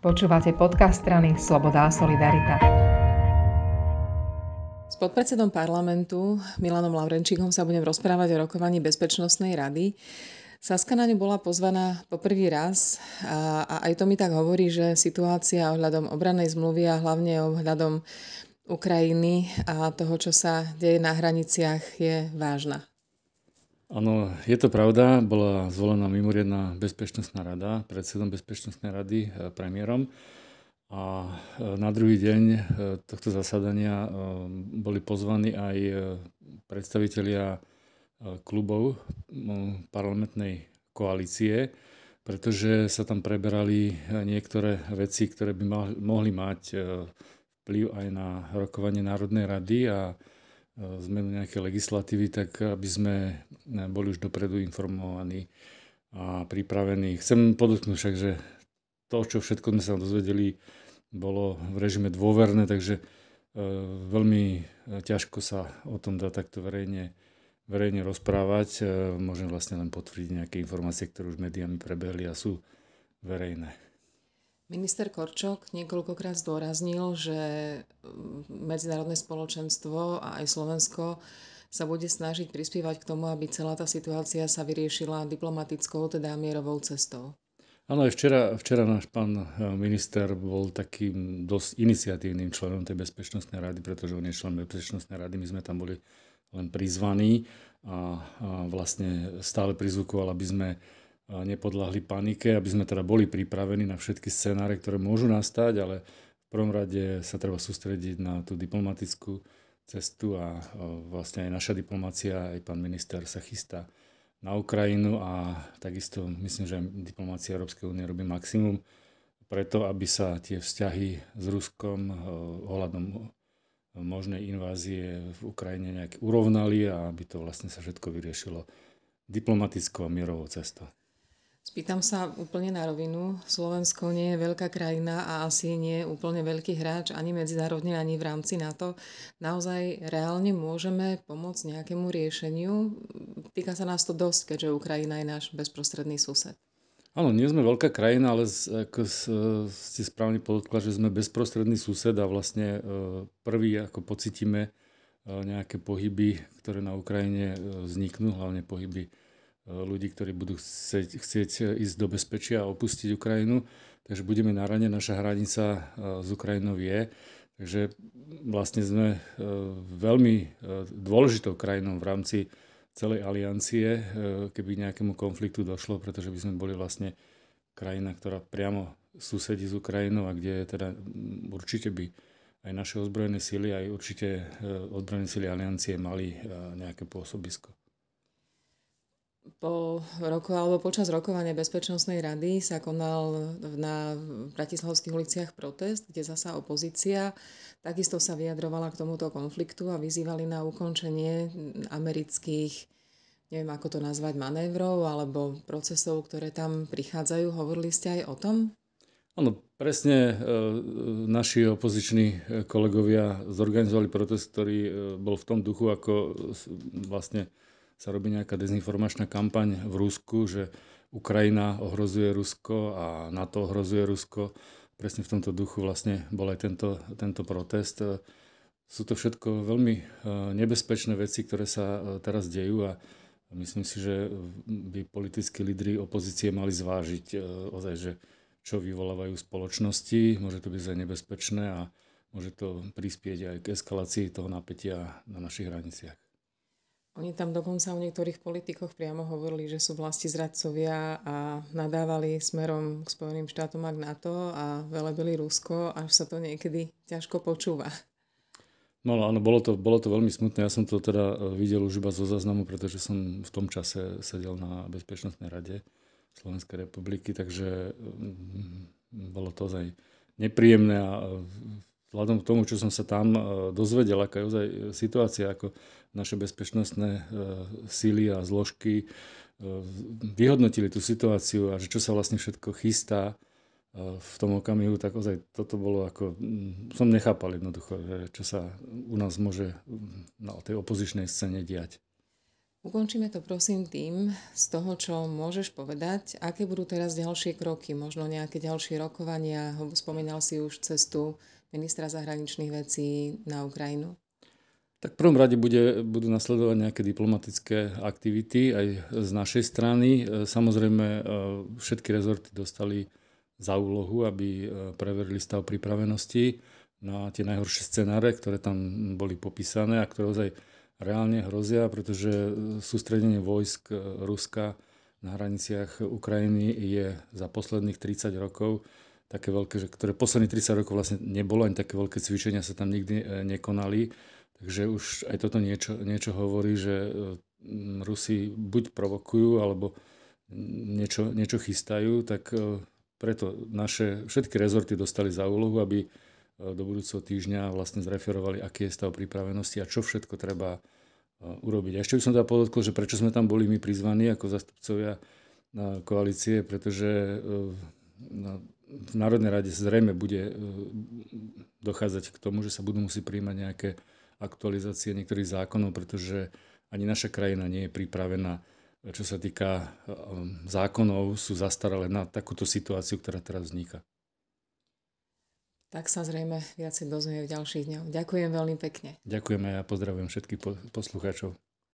Počúvate podcast strany Sloboda a Solidarita. S podpredsedom parlamentu Milanom Laurenčíkom sa budem rozprávať o rokovaní Bezpečnostnej rady. Saska na ňu bola pozvaná po prvý raz a, a aj to mi tak hovorí, že situácia ohľadom obranej zmluvy a hlavne ohľadom Ukrajiny a toho, čo sa deje na hraniciach, je vážna. Áno, je to pravda. Bola zvolená mimoriadná bezpečnostná rada, predsedom bezpečnostnej rady, eh, premiérom. A eh, na druhý deň eh, tohto zasadania boli pozvaní aj predstavitelia klubov mm, parlamentnej koalície, pretože sa tam preberali niektoré veci, ktoré by mohli mať vplyv aj na rokovanie Národnej rady a Eh, zmenu nejakej legislatívy, tak eh, aby sme eh, boli už dopredu informovaní a pripravení. Chcem podotknúť však, že to, čo všetko sme sa dozvedeli, bolo v režime dôverné, takže veľmi ťažko sa o tom dá takto verejne, verejne rozprávať. Môžem vlastne len potvrdiť nejaké informácie, ktoré už médiami prebehli a sú verejné. Minister Korčok niekoľkokrát zdôraznil, že mm, medzinárodné spoločenstvo a aj Slovensko sa bude snažiť prispievať k tomu, aby celá tá situácia sa vyriešila diplomatickou, teda mierovou cestou. Áno, aj včera, včera náš pán eh, minister bol takým dosť iniciatívnym členom tej bezpečnostnej rady, pretože on je člen bezpečnostnej rady, my sme tam boli len prizvaní a, a vlastne stále prizvukoval, aby sme nepodľahli panike, aby sme teda boli pripravení na všetky scenáre, ktoré môžu nastať, ale v prvom rade sa treba sústrediť na tú diplomatickú cestu a e, vlastne aj naša diplomácia, aj pán minister sa chystá na Ukrajinu a takisto myslím, že diplomácia Európskej únie robí maximum preto, aby sa tie vzťahy s Ruskom e, ohľadom možnej invázie v Ukrajine nejak urovnali a aby to vlastne sa všetko vyriešilo diplomatickou a mierovou cestou. Spýtam sa úplne na rovinu. Slovensko nie je veľká krajina a asi nie je úplne veľký hráč ani medzinárodne, ani v rámci NATO. Naozaj reálne môžeme pomôcť nejakému riešeniu? Týka sa nás to dosť, keďže Ukrajina je náš bezprostredný sused. Áno, nie sme veľká krajina, ale ako ste správne podotkla, že sme bezprostredný sused a vlastne e, prvý, ako pocitíme e, nejaké pohyby, ktoré na Ukrajine e, vzniknú, hlavne pohyby Eh, ľudí, ktorí budú chcieť, chcieť eh, ísť do bezpečia a opustiť Ukrajinu. Takže budeme na rane, naša hranica s eh, Ukrajinou je. Takže vlastne sme veľmi dôležitou krajinou v rámci celej aliancie, keby nejakému konfliktu došlo, pretože by sme boli vlastne krajina, ktorá priamo susedí s Ukrajinou a kde teda mm, určite by aj naše ozbrojené sily, aj určite ozbrojené sily aliancie mali nejaké pôsobisko. Po roku alebo počas rokovania Bezpečnostnej rady sa konal na bratislavských uliciach protest, kde zasa opozícia takisto sa vyjadrovala k tomuto konfliktu a vyzývali na ukončenie amerických neviem ako to nazvať, manévrov alebo procesov, ktoré tam prichádzajú. Hovorili ste aj o tom? Áno, presne e, naši opoziční kolegovia zorganizovali protest, ktorý e, bol v tom duchu, ako vlastne sa robí nejaká dezinformačná kampaň v Rusku, že Ukrajina ohrozuje Rusko a NATO ohrozuje Rusko. Presne v tomto duchu vlastne bol aj tento, tento protest. Sú to všetko veľmi e, nebezpečné veci, ktoré sa e, teraz dejú a myslím si, že by politickí lídry opozície mali zvážiť e, ozaj, že čo vyvolávajú spoločnosti, môže to byť aj nebezpečné a môže to prispieť aj k eskalácii toho napätia na našich hraniciach. Oni tam dokonca o niektorých politikoch priamo hovorili, že sú vlasti zradcovia a nadávali smerom k Spojeným štátom a k NATO a velebili Rusko, až sa to niekedy ťažko počúva. No áno, bolo to, bolo to veľmi smutné. Ja som to teda e, videl už iba zo záznamu, pretože som v tom čase sedel na Bezpečnostnej rade Slovenskej republiky, takže mm, bolo to aj nepríjemné a e, vzhľadom k tomu, čo som sa tam e, dozvedel, aká je ozaj e, situácia, ako naše bezpečnostné e, síly a zložky vyhodnotili tú situáciu a že čo sa vlastne všetko chystá v tom okamihu, tak ozaj toto bolo ako, mm, som nechápal jednoducho, že čo sa u nás môže mm, na tej opozičnej scéne diať. Ukončíme to prosím tým z toho, čo môžeš povedať, aké budú teraz ďalšie kroky, možno nejaké ďalšie rokovania, spomínal si už cestu ministra zahraničných vecí na Ukrajinu. Tak v prvom rade bude, budú nasledovať nejaké diplomatické aktivity aj z našej strany. E, samozrejme, e, všetky rezorty dostali za úlohu, aby e, preverili stav pripravenosti na tie najhoršie scenáre, ktoré tam boli popísané a ktoré ozaj reálne hrozia, pretože e, sústredenie vojsk e, Ruska na hraniciach Ukrajiny je za posledných 30 rokov také veľké, že, ktoré posledných 30 rokov vlastne nebolo, ani také veľké cvičenia sa tam nikdy e, nekonali. Takže už aj toto niečo, niečo hovorí, že Rusi buď provokujú, alebo niečo, niečo chystajú, tak preto naše všetky rezorty dostali za úlohu, aby E, do budúceho týždňa vlastne zreferovali, aký je stav pripravenosti a čo všetko treba e, urobiť. A ešte by som teda podotkol, že prečo sme tam boli my prizvaní ako zastupcovia na e, koalície, pretože na, v Národnej rade zrejme bude dochádzať k tomu, že sa budú musieť príjmať nejaké aktualizácie niektorých zákonov, pretože ani naša krajina nie je pripravená čo sa týka zákonov, sú zastaralé na takúto situáciu, ktorá teraz vzniká tak sa zrejme viacej dozvie v ďalších dňoch. Ďakujem veľmi pekne. Ďakujeme a pozdravujem všetkých poslucháčov.